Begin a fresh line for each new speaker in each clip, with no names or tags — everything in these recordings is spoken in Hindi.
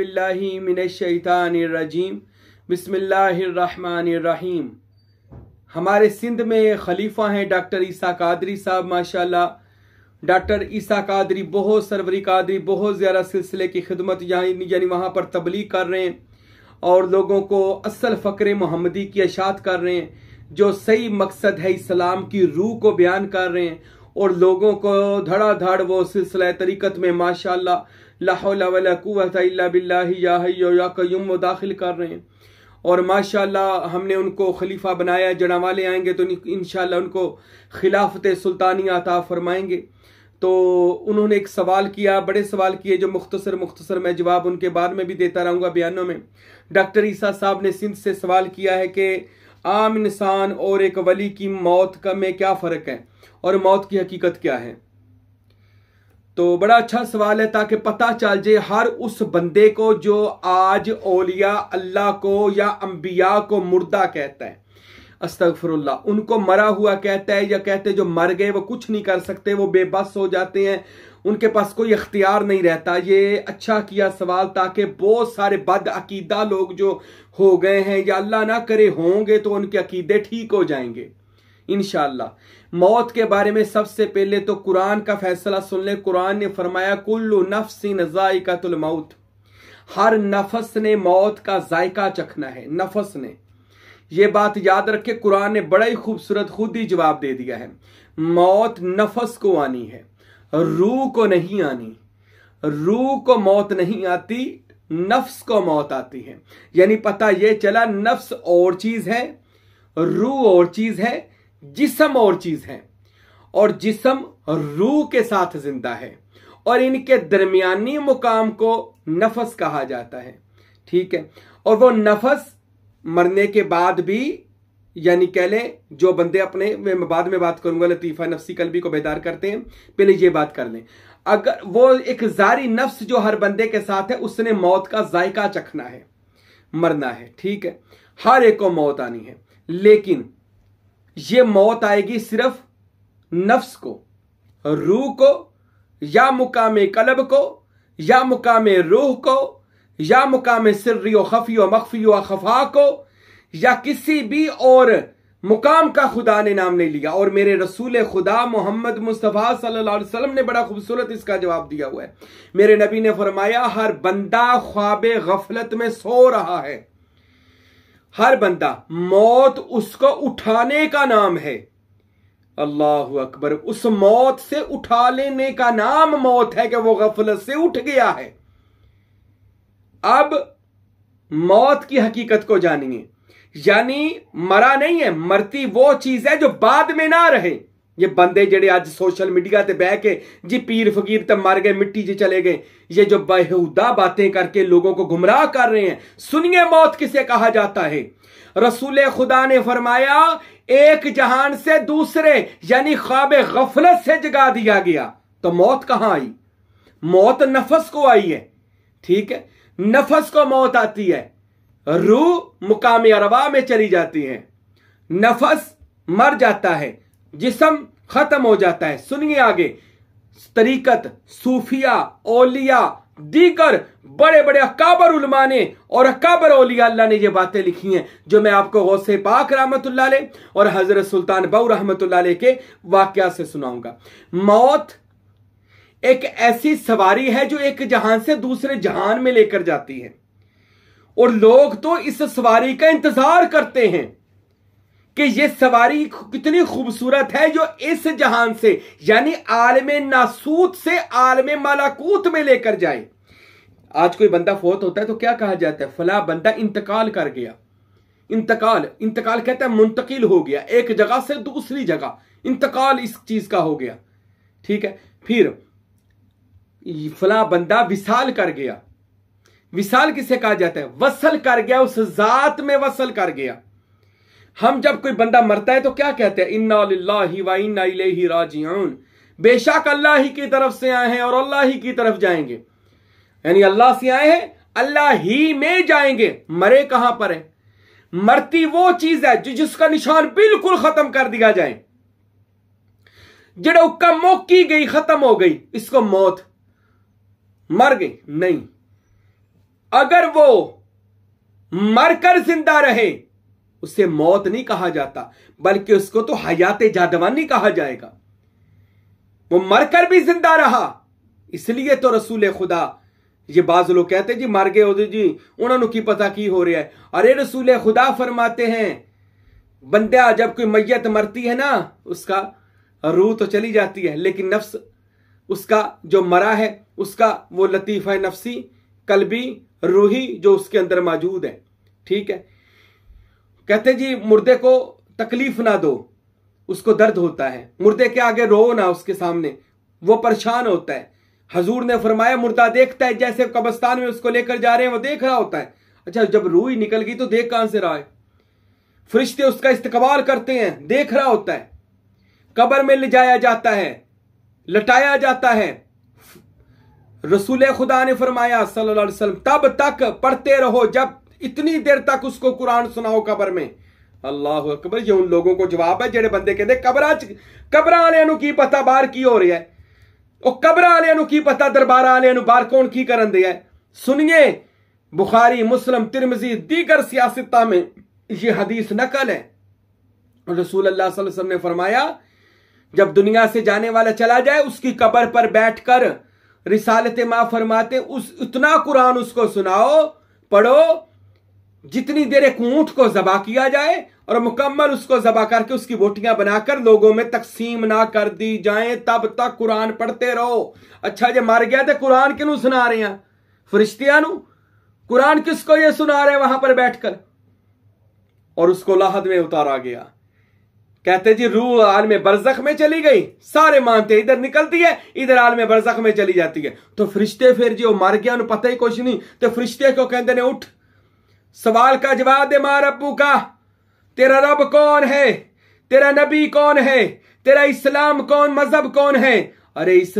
बिल्लाशानरजीम बसमीम हमारे सिंध में खलीफा हैं डॉक्टर ईसा कादरी साहब माशाल्लाह डॉक्टर ईसा कादरी बहुत सरवरी कादरी बहुत ज़्यादा सिलसिले की खिदमत यानी यानी वहाँ पर तबलीग कर रहे हैं और लोगों को असल फ़क्र मोहम्मदी की अशात कर रहे हैं जो सही मकसद है इस्लाम की रूह को बयान कर रहे हैं और लोगों को धड़ाधड़ वो सिलसिला तरीकत में माशाल्लाह लाहौलाकुम दाखिल कर रहे हैं और माशा हमने उनको खलीफा बनाया जड़ा वाले आएंगे तो इन उनको खिलाफत सुल्तानी अता फरमाएंगे तो उन्होंने एक सवाल किया बड़े सवाल किए जो मुख्तसर मुख्तसर मैं जवाब उनके बाद में भी देता रहूँगा बयानों में डॉक्टर ईसा साहब ने सिंध से सवाल किया है कि आम इंसान और एक वली की मौत का में क्या फ़र्क है और मौत की हकीकत क्या है तो बड़ा अच्छा सवाल है ताकि पता चल जाए हर उस बंदे को जो आज ओलिया अल्लाह को या अम्बिया को मुर्दा कहता है अस्तगफरुल्ला उनको मरा हुआ कहता है या कहते जो मर गए वो कुछ नहीं कर सकते वो बेबस हो जाते हैं उनके पास कोई अख्तियार नहीं रहता ये अच्छा किया सवाल ताकि बहुत सारे बद अकीदा लोग जो हो गए हैं या अल्लाह ना करे होंगे तो उनके अकीदे ठीक हो जाएंगे इनशाला मौत के बारे में सबसे पहले तो कुरान का फैसला सुन ले कुरान ने फरमाया कुल्लू नफ्सी नजाइकातुल मौत हर नफस ने मौत का जायका चखना है नफस ने यह बात याद रखे कुरान ने बड़ा ही खूबसूरत खुद ही जवाब दे दिया है मौत नफस को आनी है रूह को नहीं आनी रूह को मौत नहीं आती नफ्स को मौत आती है यानी पता यह चला नफ्स और चीज है रूह और चीज है जिसम और चीज है और जिसम रूह के साथ जिंदा है और इनके दरमियानी मुकाम को नफस कहा जाता है ठीक है और वो नफस मरने के बाद भी यानी कह लें जो बंदे अपने मैं बाद में बात करूंगा लतीफ़ा नफसी कलबी को बेदार करते हैं पहले ये बात कर लें अगर वो एक जारी नफ्स जो हर बंदे के साथ है उसने मौत का जायका चखना है मरना है ठीक है हर एक को मौत आनी है लेकिन ये मौत आएगी सिर्फ नफ्स को रूह को या मुकाम कलब को या मुकाम रूह को या मुकाम सिर्री व खफी व मखफी व खफा को या किसी भी और मुकाम का खुदा ने नाम नहीं लिया और मेरे रसूल खुदा मोहम्मद मुस्तफ़ा सल्लल्लाहु अलैहि वसल्लम ने बड़ा खूबसूरत इसका जवाब दिया हुआ है मेरे नबी ने फरमाया हर बंदा ख्वाब गफलत में सो रहा है हर बंदा मौत उसको उठाने का नाम है अल्लाह अकबर उस मौत से उठा लेने का नाम मौत है कि वो गफलत से उठ गया है अब मौत की हकीकत को जानिए यानी मरा नहीं है मरती वो चीज है जो बाद में ना रहे ये बंदे जेड़े आज सोशल मीडिया से बह के जी पीर फकीर तब मर गए मिट्टी जी चले गए ये जो बेहूदा बातें करके लोगों को गुमराह कर रहे हैं सुनिए मौत किसे कहा जाता है रसूल खुदा ने फरमाया एक जहान से दूसरे यानी ख्वाब गफलत से जगा दिया गया तो मौत कहां आई मौत नफस को आई है ठीक है नफस को मौत आती है रूह मुकाम अरवा में चली जाती है नफस मर जाता है जिसम खत्म हो जाता है सुनिए आगे तरीकत सूफिया ओलिया दीकर बड़े बड़े अकाबर उलमा ने और अकाबर ओलिया अल्लाह ने ये बातें लिखी हैं जो मैं आपको गौसे पाक रहमत और हजरत सुल्तान बऊ रहमत के वाक्य से सुनाऊंगा मौत एक ऐसी सवारी है जो एक जहान से दूसरे जहान में लेकर जाती है और लोग तो इस सवारी का इंतजार करते हैं कि ये सवारी कितनी खूबसूरत है जो इस जहान से यानी आलम नासूत से आलम मलाकूत में लेकर जाए आज कोई बंदा फोत होता है तो क्या कहा जाता है फला बंदा इंतकाल कर गया इंतकाल इंतकाल कहता है मुंतकिल हो गया एक जगह से दूसरी जगह इंतकाल इस चीज का हो गया ठीक है फिर फला बंदा विशाल कर गया विशाल किसे कहा जाता है वसल कर गया उस जात में वसल कर गया हम जब कोई बंदा मरता है तो क्या कहते हैं इन्ना व इन्ना इलेही राजिऊन बेशक अल्लाह ही की तरफ से आए हैं और अल्लाह ही की तरफ जाएंगे यानी अल्लाह से आए हैं अल्लाह ही में जाएंगे मरे कहां पर है मरती वो चीज है जिसका निशान बिल्कुल खत्म कर दिया जाए जेड़ा उक्का मोक की गई खत्म हो गई इसको मौत मर गई नहीं अगर वो मरकर जिंदा रहे उसे मौत नहीं कहा जाता बल्कि उसको तो हयात जादवानी कहा जाएगा वो मरकर भी जिंदा रहा इसलिए तो रसूल खुदा ये बाज लोग कहते जी मर गए तो जी उन्होंने की पता की हो रहा है अरे रसूल खुदा फरमाते हैं बंदा जब कोई मैयत मरती है ना उसका रूह तो चली जाती है लेकिन नफ्स उसका जो मरा है उसका वो लतीफ़ा नफसी कलबी रूही जो उसके अंदर मौजूद है ठीक है कहते जी मुर्दे को तकलीफ ना दो उसको दर्द होता है मुर्दे के आगे रो ना उसके सामने वो परेशान होता है हजूर ने फरमाया मुर्दा देखता है जैसे कब्रस्तान में उसको लेकर जा रहे हैं वो देख रहा होता है अच्छा जब रूह ही निकल गई तो देख कहां से रहा है फरिश्ते उसका इस्तकबाल करते हैं देख रहा होता है कबर में ले जाया जाता है लटाया जाता है रसूल खुदा ने फरमाया सल्लल्लाहु अलैहि वसल्लम तब तक पढ़ते रहो जब इतनी देर तक उसको कुरान सुनाओ कबर में अल्लाह अकबर ये उन लोगों को जवाब है जेडे बंदे कहते कबरा कबर आलियां की पता बार की हो रहा है और कबर आलियां की पता दरबार आलियां बार कौन की करन दिया है सुनिए बुखारी मुस्लिम तिरमजी दीगर सियासता में ये हदीस नकल है रसूल अल्लाह वसल्लम ने फरमाया जब दुनिया से जाने वाला चला जाए उसकी कबर पर बैठकर रिसालत माँ फरमाते उस इतना कुरान उसको सुनाओ पढ़ो जितनी देर एक ऊंट को जबा किया जाए और मुकम्मल उसको जबा करके उसकी बोटियां बनाकर लोगों में तकसीम ना कर दी जाए तब तक कुरान पढ़ते रहो अच्छा जे मर गया तो कुरान किनू सुना रहे हैं फरिश्तिया कुरान किसको ये सुना रहे वहां पर बैठकर और उसको लाहद में उतारा गया कहते जी रूह आलम बरजख में चली गई सारे मानते इधर निकलती है इधर आलम बरजख में चली जाती है तो फरिश्ते फिर जी वो मर गया पता ही कुछ नहीं तो फरिश्ते को कहते ने उठ सवाल का जवाब दे मार अबू का तेरा रब कौन है तेरा नबी कौन है तेरा इस्लाम कौन मजहब कौन है अरे इस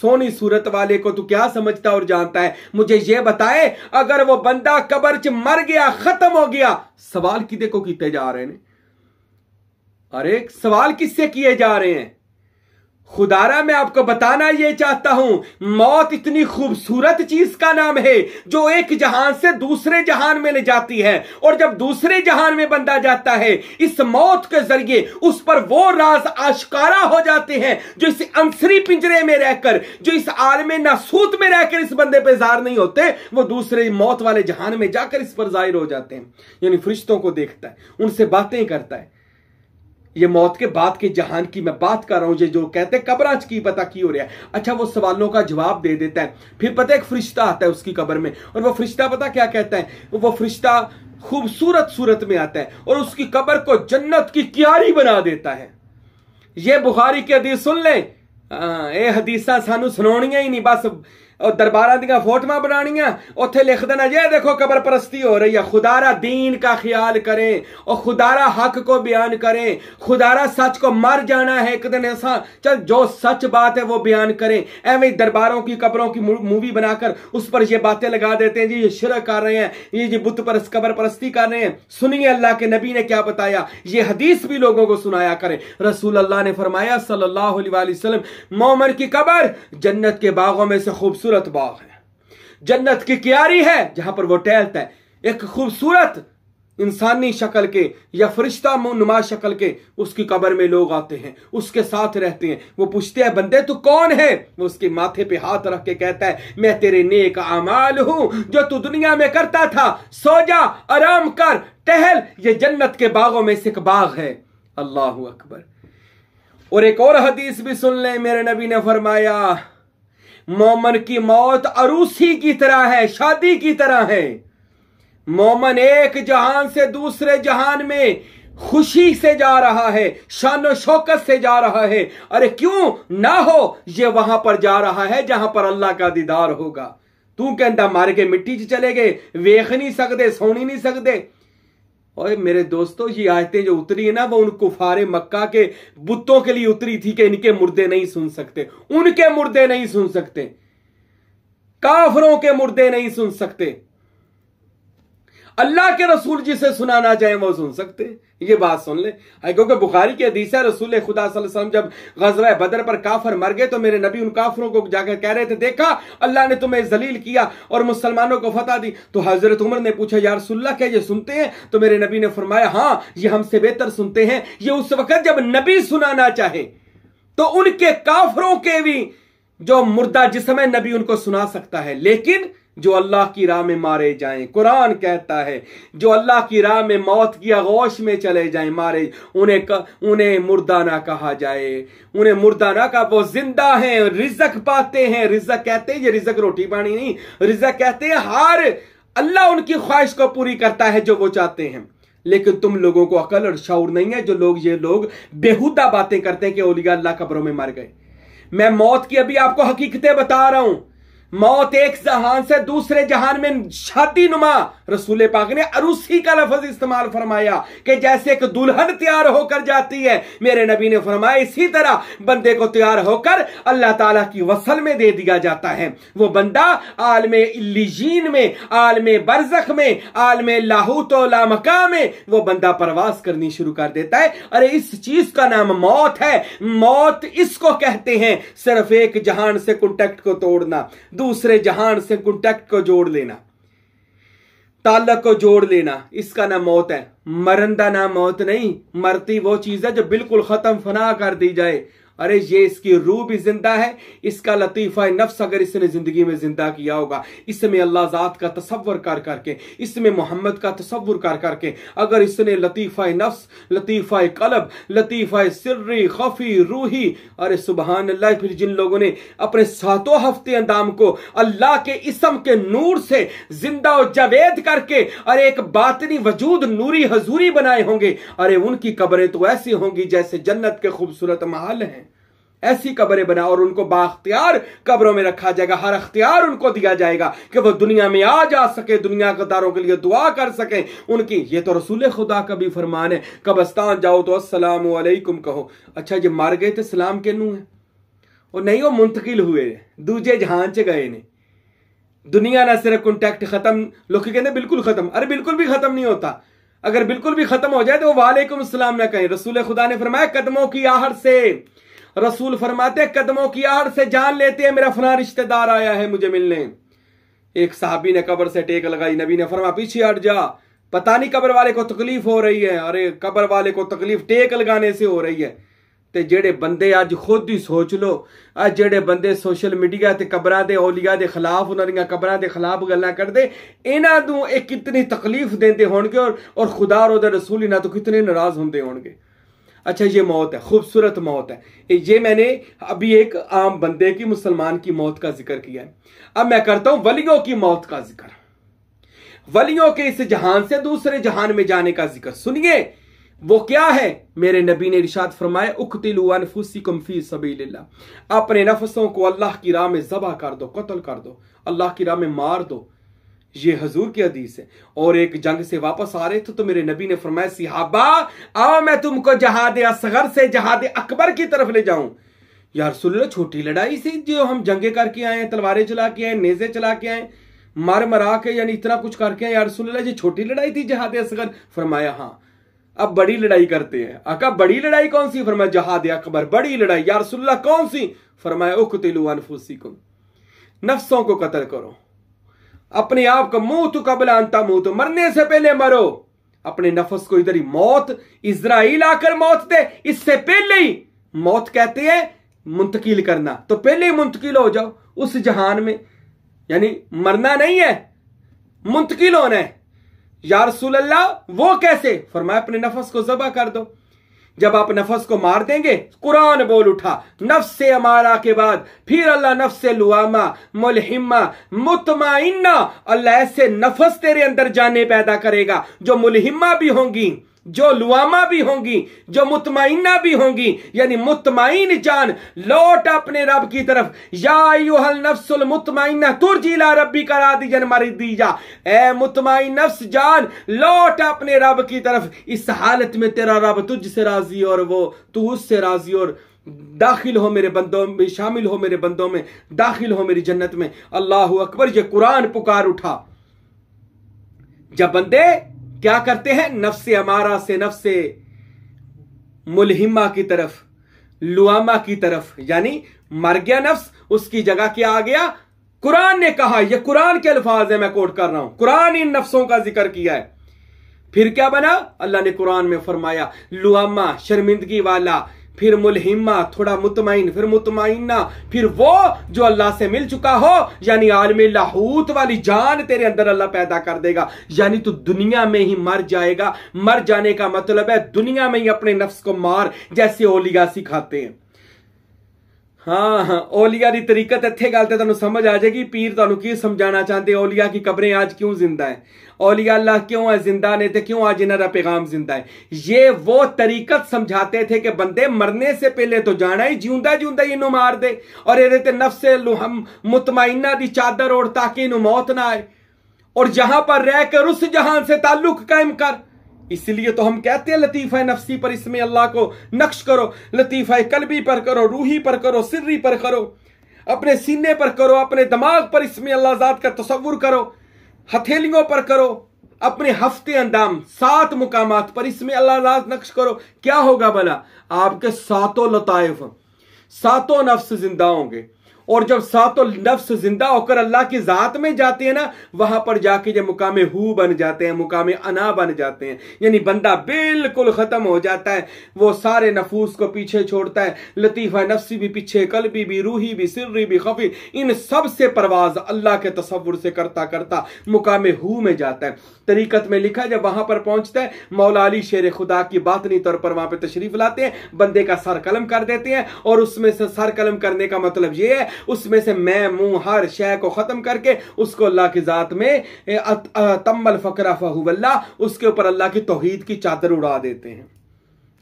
सोनी सूरत वाले को तू क्या समझता और जानता है मुझे यह बताए अगर वो बंदा कबर च मर गया खत्म हो गया सवाल किधे को किते जा रहे हैं अरे सवाल किससे किए जा रहे हैं खुदारा मैं आपको बताना ये चाहता हूं मौत इतनी खूबसूरत चीज का नाम है जो एक जहान से दूसरे जहान में ले जाती है और जब दूसरे जहान में बंदा जाता है इस मौत के जरिए उस पर वो राज आशकारा हो जाते हैं जो इस अंसरी पिंजरे में रहकर जो इस आलम नासूत में रहकर इस बंदे पे जार नहीं होते वो दूसरे मौत वाले जहान में जाकर इस पर जाहिर हो जाते हैं यानी फरिश्तों को देखता है उनसे बातें करता है ये मौत के बाद के जहान की मैं बात कर रहा हूं जो कहते हैं कबराज की पता की हो रहा है अच्छा वो सवालों का जवाब दे देता है फिर पता एक फरिश्ता आता है उसकी कबर में और वो फरिश्ता पता क्या कहता है वो फरिश्ता खूबसूरत सूरत में आता है और उसकी कबर को जन्नत की क्यारी बना देता है ये बुखारी की हदीस सुन लें हाँ, हदीसा सानू सुना ही नहीं बस दरबार दया फोटो ਫੋਟੋਆਂ ਬਣਾਣੀਆਂ लिख देना ਦੇਣਾ देखो कबर ਕਬਰ हो रही है खुदारा दीन का ख्याल करें और खुदारा हक को बयान करें खुदारा सच को मर जाना है एक दिन ऐसा चल जो सच बात है वो बयान करें एवं दरबारों की कबरों की मूवी बनाकर उस पर ये बातें लगा देते हैं जी ये शिरक कर रहे हैं ये जी बुत परस कबर परस्ती कर रहे हैं सुनिए अल्लाह के नबी ने क्या बताया ये हदीस भी लोगों को सुनाया करें रसूल अल्लाह ने फरमाया सल्लल्लाहु मोमर की कबर जन्नत के बागों में से खूबसूरत खूबसूरत बाग है जन्नत की क्यारी है जहां पर वो टहलता है एक खूबसूरत इंसानी शक्ल के या फरिश्ता नुमा शक्ल के उसकी कबर में लोग आते हैं उसके साथ रहते हैं वो पूछते हैं बंदे तू कौन है वो उसके माथे पे हाथ रख के कहता है मैं तेरे नेक अमाल हूं जो तू दुनिया में करता था सो जा आराम कर टहल ये जन्नत के बागों में से एक बाग है अल्लाह अकबर और एक और हदीस भी सुन ले मेरे नबी ने फरमाया मोमन की मौत अरूसी की तरह है शादी की तरह है मोमन एक जहान से दूसरे जहान में खुशी से जा रहा है शान शौकत से जा रहा है अरे क्यों ना हो ये वहां पर जा रहा है जहां पर अल्लाह का दीदार होगा तू कहता मार के मिट्टी च चले गए वेख नहीं सकते सोनी नहीं सकते और मेरे दोस्तों ये आयतें जो उतरी है ना वो उन कुफारे मक्का के बुतों के लिए उतरी थी कि इनके मुर्दे नहीं सुन सकते उनके मुर्दे नहीं सुन सकते काफरों के मुर्दे नहीं सुन सकते अल्लाह के रसूल जिसे सुनाना चाहे वो सुन सकते ये बात सुन ले क्योंकि बुखारी की हदीस है रसूल खुदा वसल्लम जब गजब बदर पर काफर मर गए तो मेरे नबी उन काफरों को जाकर कह रहे थे देखा अल्लाह ने तुम्हें जलील किया और मुसलमानों को फतह दी तो हजरत उमर ने पूछा यार सुल्ला क्या ये सुनते हैं तो मेरे नबी ने फरमाया हाँ ये हमसे बेहतर सुनते हैं ये उस वक्त जब नबी सुनाना चाहे तो उनके काफरों के भी जो मुर्दा जिसमें नबी उनको सुना सकता है लेकिन जो अल्लाह की राह में मारे जाएं कुरान कहता है जो अल्लाह की राह में मौत की आगोश में चले जाएं मारे उन्हें उन्हें मुर्दा ना कहा जाए उन्हें मुर्दा ना कहा वो जिंदा हैं रिजक पाते हैं रिजक कहते हैं ये रिजक रोटी पानी नहीं रिजक कहते हैं हार अल्लाह उनकी ख्वाहिश को पूरी करता है जो वो चाहते हैं लेकिन तुम लोगों को अकल और शौर नहीं है जो लोग ये लोग बेहूदा बातें करते हैं कि ओलिया अल्लाह कब्रों में मर गए मैं मौत की अभी आपको हकीकतें बता रहा हूं मौत एक जहान से दूसरे जहान में छाती नुमा रसूल पाक ने अरुसी का लफज इस्तेमाल फरमाया कि जैसे एक दुल्हन तैयार होकर जाती है मेरे नबी ने फरमाया इसी तरह बंदे को तैयार होकर अल्लाह ताला की वसल में दे दिया जाता है वो बंदा आलम इलीजीन में आलम बरजख में आलम लाहूत लामका में वो बंदा प्रवास करनी शुरू कर देता है अरे इस चीज का नाम मौत है मौत इसको कहते हैं सिर्फ एक जहान से कॉन्टेक्ट को तोड़ना दूसरे जहान से कॉन्टैक्ट को जोड़ लेना ताल्लक को जोड़ लेना इसका ना मौत है मरन ना मौत नहीं मरती वो चीज है जो बिल्कुल खत्म फना कर दी जाए अरे ये इसकी रूह भी जिंदा है इसका लतीफ़ा नफ्स अगर इसने जिंदगी में जिंदा किया होगा इसमें अल्लाह जात का तस्वर कर करके इसमें मोहम्मद का तस्वर कर करके अगर इसने लतीफ़ा नफ्स लतीफ़ा कलब लतीफ़ा सिर्री खफी रूही अरे सुबहान अल्लाह फिर जिन लोगों ने अपने सातों हफ्ते अंदाम को अल्लाह के इसम के नूर से जिंदा और जावेद करके अरे एक बातनी वजूद नूरी हजूरी बनाए होंगे अरे उनकी कब्रें तो ऐसी होंगी जैसे जन्नत के खूबसूरत महल हैं ऐसी कब्रें बना और उनको बाख्तियार कब्रों में रखा जाएगा हर अख्तियार उनको दिया जाएगा कि वो दुनिया में आ जा सके दुनिया दारों के लिए दुआ कर सके उनकी ये तो रसूल खुदा का भी फरमान है कब्रस्तान जाओ तो असलम कहो अच्छा ये मर गए थे तो सलाम कहनू है और नहीं वो मुंतकिल हुए दूजे जहान च गए ने दुनिया ना सिर्फ कॉन्टैक्ट खत्म लोग कहते बिल्कुल खत्म अरे बिल्कुल भी खत्म नहीं होता अगर बिल्कुल भी खत्म हो जाए तो वालेकुम सलाम ना कहें रसूल खुदा ने फरमाया कदमों की आहट से रसूल फरमाते कदमों की आड़ से जान लेते हैं मेरा फना रिश्तेदार आया है मुझे मिलने एक साहबी ने कब्र से टेक लगाई नबी ने फरमा पीछे हट जा पता नहीं कब्र वाले को तकलीफ हो रही है अरे कब्र वाले को तकलीफ टेक लगाने से हो रही है ਤੇ ਜਿਹੜੇ ਬੰਦੇ ਅੱਜ ਖੁਦ ਹੀ ਸੋਚ ਲੋ ਆ ਜਿਹੜੇ ਬੰਦੇ ਸੋਸ਼ਲ ਮੀਡੀਆ ਤੇ ਕਬਰਾਂ के ਔਲੀਆ ਦੇ ਖਿਲਾਫ ਉਹਨਾਂ ਦੀਆਂ ਕਬਰਾਂ ਦੇ ਖਿਲਾਫ ਗੱਲਾਂ ਕਰਦੇ ਇਹਨਾਂ ਨੂੰ ਇਹ ਕਿੰਨੀ ਤਕਲੀਫ ਦਿੰਦੇ ਹੋਣਗੇ ਔਰ ਔਰ ਖੁਦਾ ਰੋ ਦੇ ਰਸੂਲ ਇਹਨਾਂ ਤੋਂ ਕਿੰਨੇ अच्छा ये मौत है खूबसूरत मौत है ये मैंने अभी एक आम बंदे की मुसलमान की मौत का जिक्र किया है अब मैं करता हूं वलियों की मौत का जिक्र वलियों के इस जहान से दूसरे जहान में जाने का जिक्र सुनिए वो क्या है मेरे नबी ने इरशाद फरमाया उखतिलफूसी कम्फी सभी अपने नफसों को अल्लाह की राह में जबा कर दो कत्ल कर दो अल्लाह की राह में मार दो ये हजूर की हदीस है और एक जंग से वापस आ रहे थे तो मेरे नबी ने फरमाया सिहाबा आओ मैं तुमको जहाद असगर से जहाद अकबर की तरफ ले जाऊं यार सुल्ला छोटी लड़ाई से जो हम जंगे करके आए हैं तलवारें चला के आए नेजे चला के आए मर मरा के यानी इतना कुछ करके आए यार सुल्ला जी छोटी लड़ाई थी जहाद असगर फरमाया हाँ अब बड़ी लड़ाई करते हैं अका बड़ी लड़ाई कौन सी फरमाया जहाद अकबर बड़ी लड़ाई यार सुल्ला कौन सी फरमाया फूसी को नफ्सों को कतल करो अपने आप को मुंह तो कबल आंता मुंह तो मरने से पहले मरो अपने नफस को इधर ही मौत इसराइल आकर मौत दे इससे पहले ही मौत कहते हैं मुंतकिल करना तो पहले ही मुंतकिल हो जाओ उस जहान में यानी मरना नहीं है मुंतकिल होना है यारसूल्ला वो कैसे फरमाए अपने नफस को जबा कर दो जब आप नफस को मार देंगे कुरान बोल उठा नफ्स से अमारा के बाद फिर अल्लाह नफ से लुआमा मुलहिमा मुतमाइना अल्लाह ऐसे नफस तेरे अंदर जाने पैदा करेगा जो मुलहिमा भी होंगी जो लुआमा भी होंगी जो मुतमाइना भी होंगी यानी मुतमाइन जान लौट अपने रब की तरफ याहल मुतमाइना तुरजीला रबी करा दी जन मरी दी जा ए मुतमाइन नफ्स जान लौट अपने रब की तरफ इस हालत में तेरा रब तुझसे राजी और वो तू उससे राजी और दाखिल हो मेरे बंदों में शामिल हो मेरे बंदों में दाखिल हो मेरी जन्नत में अल्लाह अकबर ये कुरान पुकार उठा जब बंदे क्या करते हैं नफ्स अमारा से नफ्स मुलहिमा की तरफ लुआमा की तरफ यानी मर गया नफ्स उसकी जगह क्या आ गया कुरान ने कहा यह कुरान के अल्फाज है मैं कोट कर रहा हूं कुरान इन नफ्सों का जिक्र किया है फिर क्या बना अल्लाह ने कुरान में फरमाया लुआमा शर्मिंदगी वाला फिर मुलहिमा थोड़ा मुतमिन फिर मुतमिना फिर वो जो अल्लाह से मिल चुका हो यानी आलम लाहूत वाली जान तेरे अंदर अल्लाह पैदा कर देगा यानी तू दुनिया में ही मर जाएगा मर जाने का मतलब है दुनिया में ही अपने नफ्स को मार जैसे ओलिया सिखाते हैं हाँ हाँ ओलिया की तरीकत इतने ਗੱਲ ਤੇ ਤੁਹਾਨੂੰ ਸਮਝ ਆ ਜਾਏਗੀ ਪੀਰ ਤੁਹਾਨੂੰ ਕੀ ਸਮਝਾਣਾ ਚਾਹੁੰਦੇ ਔਲੀਆ ਕੀ ਕਬਰੇ ਅੱਜ ਕਿਉਂ ਜ਼ਿੰਦਾ ਹੈ औलिया अल्लाह क्यों है जिंदा ने थे क्यों आज इनका पैगाम जिंदा है ये वो तरीकत समझाते थे कि बंदे मरने से पहले तो जाना ही जींदा जींदा इन मार दे और ये नफसे लुहम मुतमाइना की चादर और ताकि इन मौत ना आए और जहां पर रहकर उस जहान से ताल्लुक कायम कर इसलिए तो हम कहते हैं लतीफा है नफसी पर इसमें अल्लाह को नक्श करो लतीफा है कलबी पर करो रूही पर करो सिर्री पर करो अपने सीने पर करो अपने दिमाग पर इसमें अल्लाह जात का तस्वुर करो हथेलियों पर करो अपने हफ्ते अंदाम सात मुकाम पर इसमें अल्लाह नक्श करो क्या होगा भला आपके सातों लताइफ सातों नफ्स जिंदा होंगे और जब सात और नफ्स जिंदा होकर अल्लाह की ज़ात में जाते हैं ना वहां पर जाके जब मुकाम हु बन जाते हैं मुकाम अना बन जाते हैं यानी बंदा बिल्कुल ख़त्म हो जाता है वो सारे नफूस को पीछे छोड़ता है लतीफ़ा नफसी भी पीछे कल भी रूही भी सिर्री भी खफी इन सब से परवाज अल्लाह के तस्वुर से करता करता मुकाम हु में जाता है तरीकत में लिखा जब वहां पर पहुंचता है मौलाली शेर खुदा की बातनी तौर पर वहां पर तशरीफ लाते हैं बंदे का सर कलम कर देते हैं और उसमें से सर कलम करने का मतलब यह है उसमें से मैं मुंह हर शह को खत्म करके उसको अल्लाह की जात में तम्बल फकरा फहुबल्ला उसके ऊपर अल्लाह की तोहहीद की चादर उड़ा देते हैं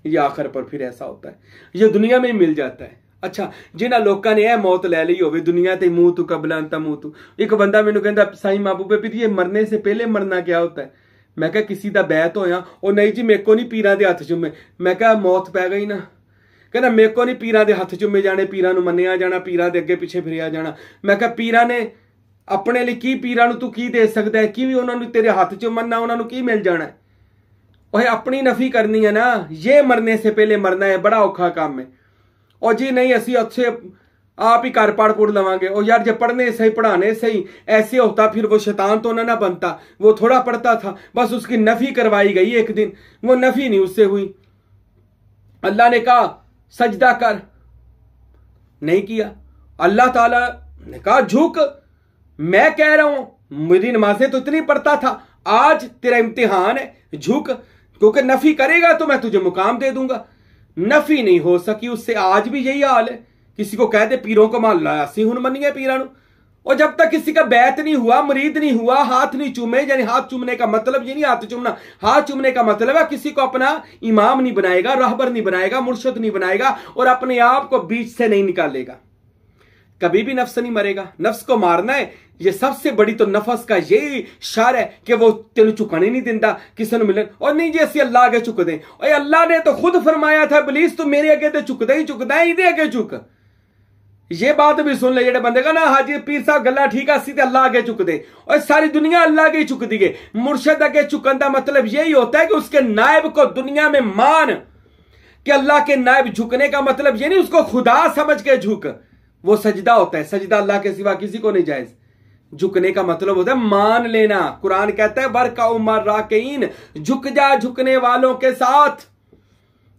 ये आखिर पर फिर ऐसा होता है यह दुनिया में ही मिल जाता है अच्छा जिन्हें लोगों ने यह मौत ले ली हो दुनिया से मुंह तू कबला मुंह तू एक बंदा मैं कहता साई मापू पे फिर ये मरने से पहले मरना क्या होता है मैं क्या किसी का बैत हो नहीं जी मेरे को नहीं पीर के हाथ चुमे मैं क्या मौत पै गई ना ਕਹਿੰਦਾ ਮੇਰੇ ਕੋ ਨਹੀਂ ਪੀਰਾਂ ਦੇ ਹੱਥ ਚੁੰਮੇ ਜਾਣੇ ਪੀਰਾਂ ਨੂੰ ਮੰਨਿਆ ਜਾਣਾ ਪੀਰਾਂ ਦੇ ਅੱਗੇ ਪਿੱਛੇ ਫਿਰਿਆ ਜਾਣਾ ਮੈਂ ਕਿਹਾ ਪੀਰਾਂ ਨੇ ਆਪਣੇ ਲਈ ਕੀ ਪੀਰਾਂ ਨੂੰ ਤੂੰ ਕੀ ਦੇ ਸਕਦਾ ਹੈ ਕੀ ਵੀ ਉਹਨਾਂ ਨੂੰ ਤੇਰੇ ਹੱਥ 'ਚ ਮੰਨਣਾ ਉਹਨਾਂ ਨੂੰ ਕੀ ਮਿਲ ਜਾਣਾ ਉਹ ਆਪਣੀ ਨਫੀ ਕਰਨੀ ਹੈ ਨਾ ਇਹ ਮਰਨੇ ਸੇ ਪਹਿਲੇ ਮਰਨਾ ਹੈ ਬੜਾ ਔਖਾ ਕੰਮ ਹੈ ਉਹ ਜੀ ਨਹੀਂ ਅਸੀਂ ਅੱਛੇ आप ही कार पाड़ पोड़ लवांगे और यार जब पढ़ने से ही पढ़ाने से ही ऐसे होता फिर वो शैतान तो ना ना बनता वो थोड़ा पढ़ता था बस उसकी नफी करवाई गई एक दिन वो नफी नहीं उससे हुई अल्लाह ने कहा सजदा कर नहीं किया अल्लाह ताला ने कहा झुक मैं कह रहा हूं मेरी नमाजें तो इतनी पढ़ता था आज तेरा इम्तिहान है झुक क्योंकि नफी करेगा तो मैं तुझे मुकाम दे दूंगा नफी नहीं हो सकी उससे आज भी यही हाल है किसी को कहते पीरों को मान लाया सिहुन मनिए पीरा और जब तक किसी का बैत नहीं हुआ मरीद नहीं हुआ हाथ नहीं चूमे यानी हाथ चूमने का मतलब ये नहीं हाथ चूमना हाथ चूमने का मतलब है किसी को अपना इमाम नहीं बनाएगा रहबर नहीं बनाएगा मुर्शद नहीं बनाएगा और अपने आप को बीच से नहीं निकालेगा कभी भी नफ्स नहीं मरेगा नफ्स को मारना है ये सबसे बड़ी तो नफस का यही शर है कि वो तेन चुकाने नहीं देता किसी ने मिलन और नहीं जी असं अल्लाह अगे झुकते और अल्लाह ने तो खुद फरमाया था बलीस तू मेरे अगे तो झुकदा ही झुकदा है ये अगे झुक ये बात भी सुन ले जेडे बंदे का ना हाजी पीर साहब गला ठीक है सीधे अल्लाह अगे चुक दे और सारी दुनिया अल्लाह के चुक दी गई मुर्शद अगे चुकन का मतलब यही होता है कि उसके नायब को दुनिया में मान कि अल्लाह के नायब झुकने का मतलब ये नहीं उसको खुदा समझ के झुक वो सजदा होता है सजदा अल्लाह के सिवा किसी को नहीं जायज झुकने का मतलब होता है मान लेना कुरान कहता है का उमर राकेन झुक जा झुकने वालों के साथ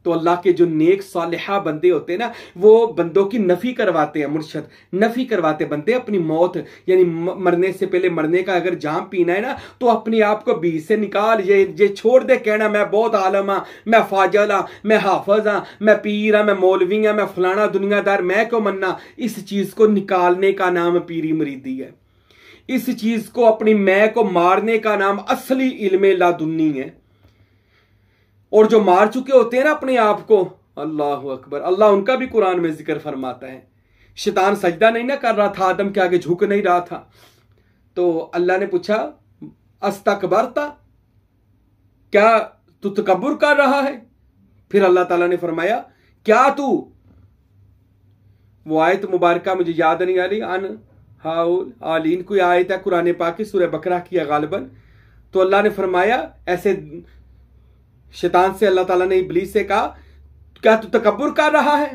तो अल्लाह के जो नेक सालहा बंदे होते हैं ना वो बंदों की नफ़ी करवाते हैं मुर्शद नफ़ी करवाते बंदे अपनी मौत यानी मरने से पहले मरने का अगर जाम पीना है ना तो अपने आप को बीच से निकाल ये ये छोड़ दे कहना मैं बहुत आलम हाँ मैं फाजल हाँ मैं हाफज हाँ मैं पीर हाँ मैं मौलवी हाँ मैं फलाना दुनियादार मैं क्यों मनना इस चीज़ को निकालने का नाम पीरी मरीदी है इस चीज़ को अपनी मैं को मारने का नाम असली इल्म लादुन्नी है और जो मार चुके होते हैं ना अपने आप को अल्लाह अकबर अल्लाह उनका भी कुरान में जिक्र फरमाता है शैतान सजदा नहीं ना कर रहा था आदम के आगे झुक नहीं रहा था तो अल्लाह ने पूछा था क्या तू तकबर कर रहा है फिर अल्लाह ताला ने फरमाया क्या तू वो आयत मुबारक मुझे याद नहीं आ रही अन हाउल आलिन कोई आयत है कुरान पाकि सुर सूर्य बकरा किया गालबन तो अल्लाह ने फरमाया ऐसे शैतान से अल्लाह ताला ने इबलीस से कहा क्या तू तकबर कर रहा है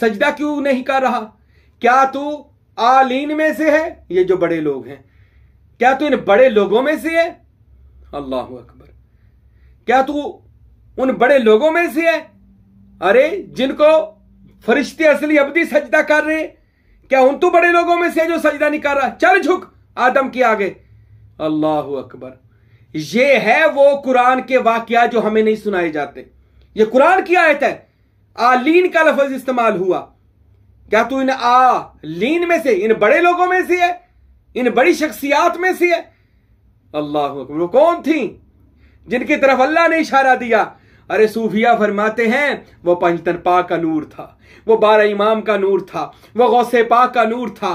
सजदा क्यों नहीं कर रहा क्या तू आलीन में से है ये जो बड़े लोग हैं क्या तू इन बड़े लोगों में से है अल्लाह अकबर क्या तू उन बड़े लोगों में से है अरे जिनको फरिश्ते असली अबदी सजदा कर रहे क्या उन तू बड़े लोगों में से है जो सजदा नहीं कर रहा चल झुक आदम के आगे अल्लाह अकबर ये है वो कुरान के वाकया जो हमें नहीं सुनाए जाते ये कुरान की आयत है आलीन का लफज इस्तेमाल हुआ क्या तू इन आलीन में से इन बड़े लोगों में से है इन बड़ी शख्सियात में से है अल्लाह वो कौन थी जिनकी तरफ अल्लाह ने इशारा दिया अरे सूफिया फरमाते हैं वो पंचतन पा का नूर था वो बारह इमाम का नूर था वो गौसे पा का नूर था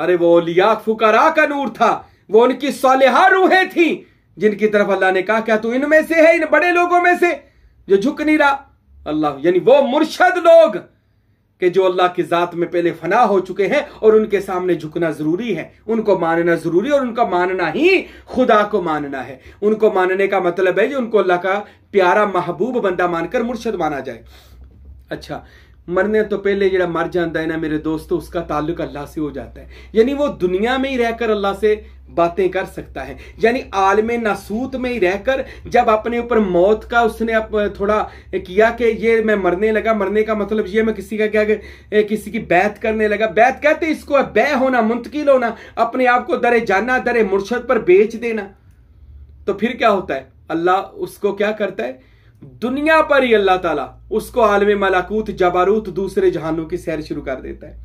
अरे वो लिया फुकारा का नूर था वो उनकी सालेहा रूहें थी जिनकी तरफ अल्लाह ने कहा क्या तू इनमें से है इन बड़े लोगों में से जो झुक नहीं रहा अल्लाह यानी वो मुर्शद लोग के जो अल्लाह की ज़ात में पहले फना हो चुके हैं और उनके सामने झुकना ज़रूरी है उनको मानना ज़रूरी और उनका मानना ही खुदा को मानना है उनको मानने का मतलब है जो उनको अल्लाह का प्यारा महबूब बंदा मानकर मुर्शद माना जाए अच्छा मरने तो पहले जरा मर जाता है ना मेरे दोस्त उसका ताल्लुक अल्लाह से हो जाता है यानी वो दुनिया में ही रहकर अल्लाह से बातें कर सकता है यानी आलम नासूत में ही रहकर जब अपने ऊपर मौत का उसने अप थोड़ा किया कि ये मैं मरने लगा मरने का मतलब ये मैं किसी का क्या किसी की बैत करने लगा बैत कहते इसको बै होना मुंतकिल होना अपने आप को दरे जाना दरे मुर्शद पर बेच देना तो फिर क्या होता है अल्लाह उसको क्या करता है दुनिया पर ही अल्लाह ताला उसको आलम मलाकूत जबारूत दूसरे जहानों की सैर शुरू कर देता है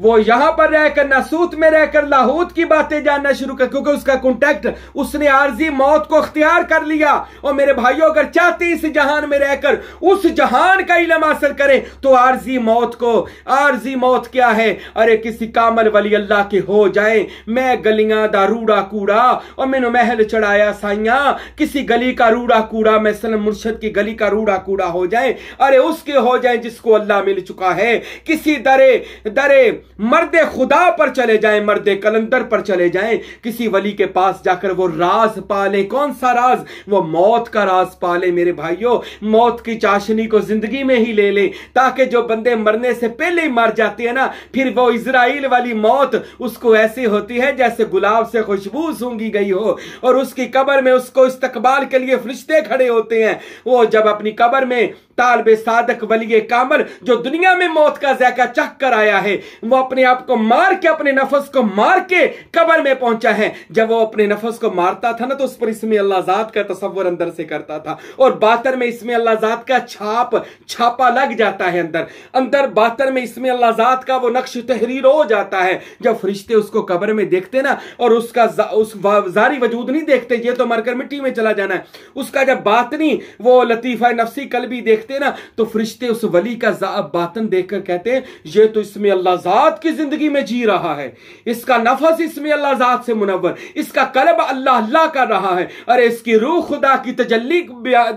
वो यहां पर रहकर नासूत में रहकर लाहौत की बातें जानना शुरू कर क्योंकि उसका कॉन्टेक्ट उसने आरजी मौत को अख्तियार कर लिया और मेरे भाइयों अगर चाहते इस जहान में रहकर उस जहान का इलम हासिल करें तो आरजी मौत को आरजी मौत क्या है अरे किसी कामल वली अल्लाह के हो जाए मैं गलियां दा रूड़ा कूड़ा और मैंने महल चढ़ाया साइया किसी गली का रूड़ा कूड़ा मैं सलम मुर्शद की गली का रूड़ा कूड़ा हो जाए अरे उसके हो जाए जिसको अल्लाह मिल चुका है किसी दरे दरे मर्द खुदा पर चले जाएं मर्द कलंदर पर चले जाएं किसी वली के पास जाकर वो राज पाले कौन सा राज वो मौत का राज पाले मेरे भाइयों मौत की चाशनी को जिंदगी में ही ले ले ताकि जो बंदे मरने से पहले ही मर जाते हैं ना फिर वो इसराइल वाली मौत उसको ऐसी होती है जैसे गुलाब से खुशबू सूंगी गई हो और उसकी कबर में उसको इस्तकबाल के लिए फरिश्ते खड़े होते हैं वो जब अपनी कबर में तालब सादक वली कामल जो दुनिया में मौत का जायका चख कर आया है वो अपने आप को मार के अपने नफस को मार के कबर में पहुंचा है जब वो अपने नफस को मारता था ना तो उस पर इसमें जात का तस्वर अंदर से करता था और बातर में इसमें जात का छाप छापा लग जाता है अंदर अंदर बातर में इसमें जात का वो नक्श तहरीर हो जाता है जब फरिश्ते उसको कबर में देखते ना और उसका उस जारी वजूद नहीं देखते ये तो मरकर मिट्टी में चला जाना है उसका जब बातनी वो लतीफा नफसी कल भी देखते देखते हैं ना तो फरिश्ते उस वली का बातन देखकर कहते हैं ये तो इसमें अल्लाह जात की जिंदगी में जी रहा है इसका नफस इसमें अल्लाह जात से मुनवर इसका कलब अल्लाह अल्लाह कर रहा है अरे इसकी रूह खुदा की तजल्ली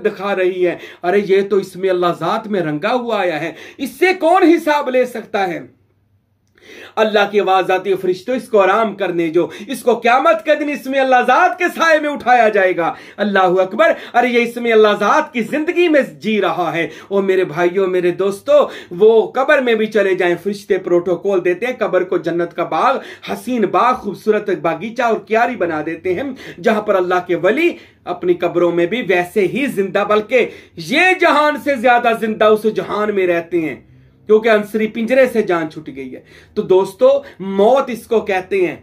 दिखा रही है अरे ये तो इसमें अल्लाह जात में रंगा हुआ आया है इससे कौन हिसाब ले सकता है अल्लाह की आवाज आती है फरिश्तों इसको आराम करने जो इसको क्यामत के दिन इसमें अल्लाहजात के साय में उठाया जाएगा अल्लाह अकबर अरे ये इसमें अल्लाहजात की जिंदगी में जी रहा है वो मेरे भाइयों मेरे दोस्तों वो कबर में भी चले जाए फरिश्ते प्रोटोकॉल देते हैं कबर को जन्नत का बाग हसीन बाग खूबसूरत बागीचा और क्यारी बना देते हैं जहां पर अल्लाह के वली अपनी कब्रों में भी वैसे ही जिंदा बल्कि ये जहान से ज्यादा जिंदा उस जहान में रहते हैं क्योंकि अंसरी पिंजरे से जान छुट गई है तो दोस्तों मौत इसको कहते हैं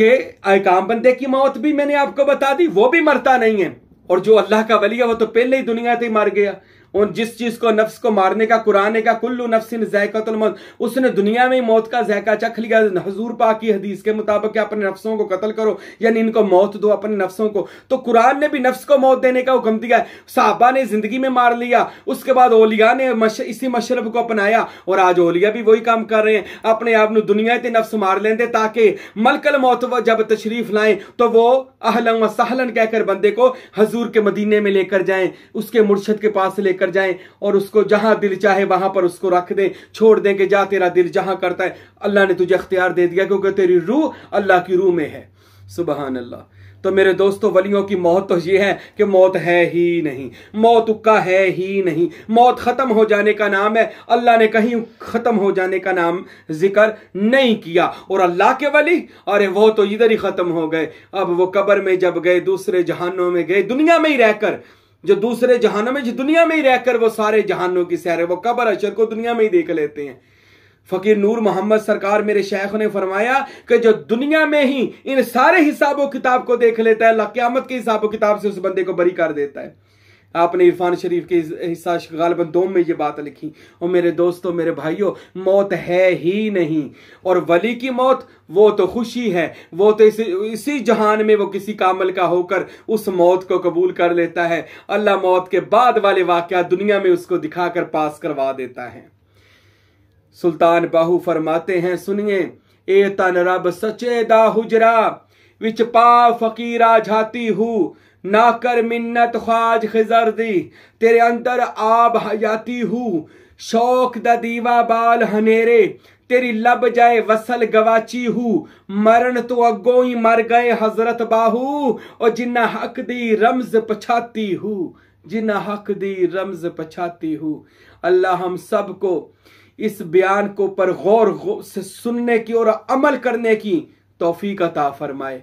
कि एक आम बंदे की मौत भी मैंने आपको बता दी वो भी मरता नहीं है और जो अल्लाह का वली है वो तो पहले ही दुनिया से ही मर गया उन जिस चीज को नफ्स को मारने का कुरान का कुल्लू नफ्सिन ने मौत उसने दुनिया में मौत का जैका चख लिया हजूर पा की हदीस के मुताबिक अपने नफ्सों को कत्ल करो यानी इनको मौत दो अपने नफ्सों को तो कुरान ने भी नफ्स को मौत देने का हुक्म दिया साहबा ने जिंदगी में मार लिया उसके बाद ओलिया ने मश, इसी मशरब को अपनाया और आज ओलिया भी वही काम कर रहे हैं अपने आप में दुनिया के नफ्स मार लेंदे ताकि मलकल मौत जब तशरीफ लाएं तो वो अहलम सहलन कहकर बंदे को हजूर के मदीने में लेकर जाए उसके मुर्शद के पास लेकर लेकर जाएं और उसको जहां दिल चाहे वहां पर उसको रख दें छोड़ दें कि जा तेरा दिल जहां करता है अल्लाह ने तुझे अख्तियार दे दिया क्योंकि तेरी रूह अल्लाह की रूह में है सुबह अल्लाह तो मेरे दोस्तों वलियों की मौत तो ये है कि मौत है ही नहीं मौत उक्का है ही नहीं मौत ख़त्म हो जाने का नाम है अल्लाह ने कहीं ख़त्म हो जाने का नाम जिक्र नहीं किया और अल्लाह के वली अरे वो तो इधर ही ख़त्म हो गए अब वो कब्र में जब गए दूसरे जहानों में गए दुनिया में ही रहकर जो दूसरे जहानों में जो दुनिया में ही रहकर वो सारे जहानों की सैर है वो कबर अशर को दुनिया में ही देख लेते हैं फकीर नूर मोहम्मद सरकार मेरे शेख ने फरमाया कि जो दुनिया में ही इन सारे हिसाबों किताब को देख लेता है लक्यामत के हिसाबों किताब से उस बंदे को बरी कर देता है आपने इरफान शरीफ के हिस्सा गालबन दो में ये बात लिखी और मेरे दोस्तों मेरे भाइयों मौत है ही नहीं और वली की मौत वो तो खुशी है वो तो इसी इसी जहान में वो किसी कामल का होकर उस मौत को कबूल कर लेता है अल्लाह मौत के बाद वाले वाक़ दुनिया में उसको दिखाकर पास करवा देता है सुल्तान बाहू फरमाते हैं सुनिए ए तन रब सचे दा हुजरा विच पा फकीरा जाती हूँ ना कर मिन्नत ख्वाज दी तेरे अंदर आब हयाती हूँ शौक द दीवा बाल हनेरे तेरी लब जाए वसल गवाची हूँ मरण तो अगो ही मर गए हजरत बाहू और जिन्ना हक दी रमज पछाती हूँ जिन्ना हक दी रमज पछाती हूँ अल्लाह हम सब को इस बयान को पर गौर, से सुनने की और अमल करने की तोफ़ी अता फरमाए